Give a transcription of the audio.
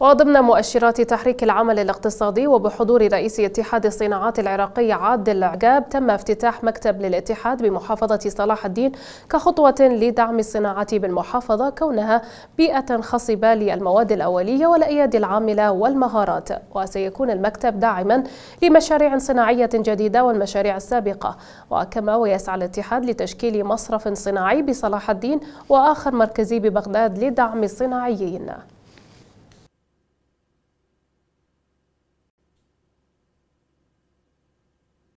وضمن مؤشرات تحريك العمل الاقتصادي وبحضور رئيس اتحاد الصناعات العراقي عادل العقاب تم افتتاح مكتب للاتحاد بمحافظة صلاح الدين كخطوة لدعم الصناعة بالمحافظة كونها بيئة خصبة للمواد الأولية والأيادي العاملة والمهارات وسيكون المكتب داعما لمشاريع صناعية جديدة والمشاريع السابقة وكما ويسعى الاتحاد لتشكيل مصرف صناعي بصلاح الدين وآخر مركزي ببغداد لدعم الصناعيين